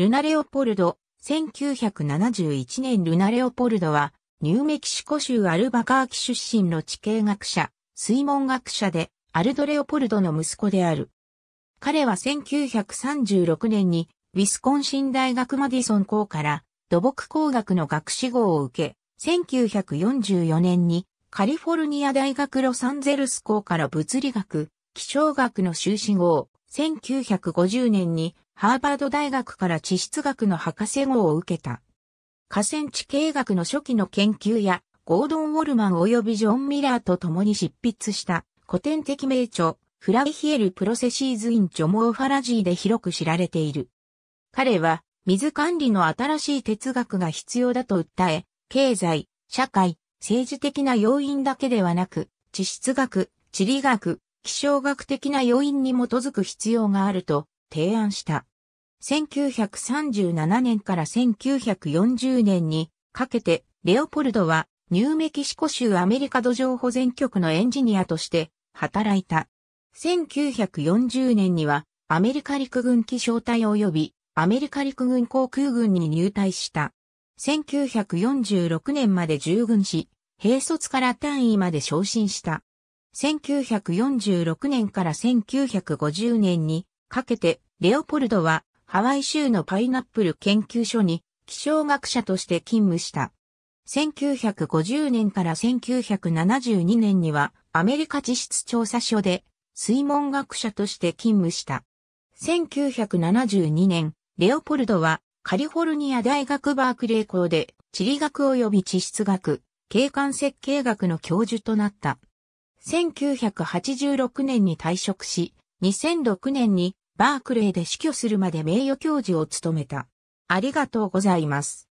ルナレオポルド、1971年ルナレオポルドは、ニューメキシコ州アルバカーキ出身の地形学者、水門学者で、アルドレオポルドの息子である。彼は1936年に、ウィスコンシン大学マディソン校から土木工学の学士号を受け、1944年にカリフォルニア大学ロサンゼルス校から物理学、気象学の修士号、1950年にハーバード大学から地質学の博士号を受けた。河川地形学の初期の研究や、ゴードン・ウォルマン及びジョン・ミラーと共に執筆した古典的名著、フライヒエル・プロセシーズ・イン・ジョモーファラジーで広く知られている。彼は、水管理の新しい哲学が必要だと訴え、経済、社会、政治的な要因だけではなく、地質学、地理学、気象学的な要因に基づく必要があると提案した。1937年から1940年にかけて、レオポルドはニューメキシコ州アメリカ土壌保全局のエンジニアとして働いた。1940年にはアメリカ陸軍機小隊及びアメリカ陸軍航空軍に入隊した。1946年まで従軍し、兵卒から単位まで昇進した。1946年から1950年にかけてレオポルドはハワイ州のパイナップル研究所に気象学者として勤務した。1950年から1972年にはアメリカ地質調査所で水門学者として勤務した。1972年、レオポルドはカリフォルニア大学バークレー校で地理学及び地質学、景観設計学の教授となった。1986年に退職し、2006年にバークレーで死去するまで名誉教授を務めた。ありがとうございます。